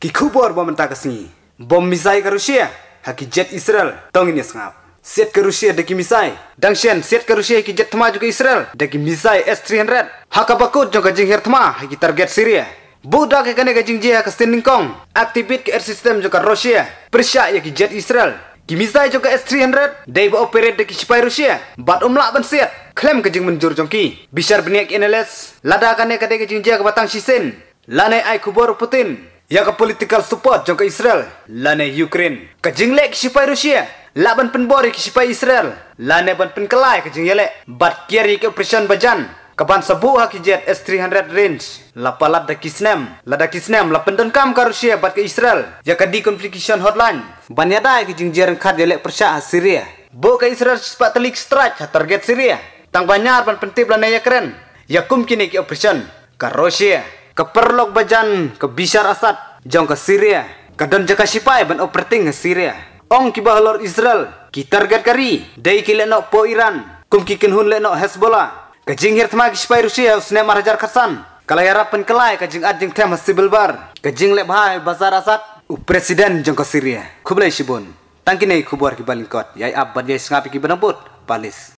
Kikubor khubor bom ta kasi bom misai ke rusia Haki jet israel tong ini sngap set ke rusia deki misai dang shen set ke rusia ki jet thma juga israel deki misai s300 Haka bakut jong ka jing her haki target syria Budak ke kene kajing jia ke standing kong. Aktivit ke air system juga Rusia. Persia ya ki jet Israel. Kimisai juga S300. Dei operate de kisipai Rusia. Bat umlak bensiat. Klaim kajing menjur jongki. Bisar beniak NLS. Lada kene kade kajing jia ke batang sisen. Lane ai kubor Putin. Ya ke political support jangka Israel lane Ukraine. Ke jinglek sipai Rusia. Laban penbori ke Israel. Lane ban penkelai ke yele Bat kiri ke presion bajan. Kapan sebu hak jet S300 range. Lapa lap da kisnem. Lada kisnem lapan ke Rusia bat ke Israel. Ya ke deconfliction hotline. Ban yadai ke jingjiran kad jelek Syria. Bo ke Israel sepat telik strike target Syria. Tang banyak ban pentip lane ya keren. Ya kumkini ke operation ke Rusia. Keperlok bajan ke Bishar Assad jong ke Syria. Kadon jaga sipai ban operating ke Syria. Ong kibah lor Israel ki target kari dai ki lenok po Iran kum ki kenhun lenok Hezbollah. Kajing hir tma sipai Rusia usne marajar kesan Kalau harap penkelai kajing adjing tem hasibil bar. Kajing lep hai Bazar Assad u presiden jong ke Syria. tangki sibun. Tangkini kubuar kot yai abad yai sengapi kibanambut. Palis.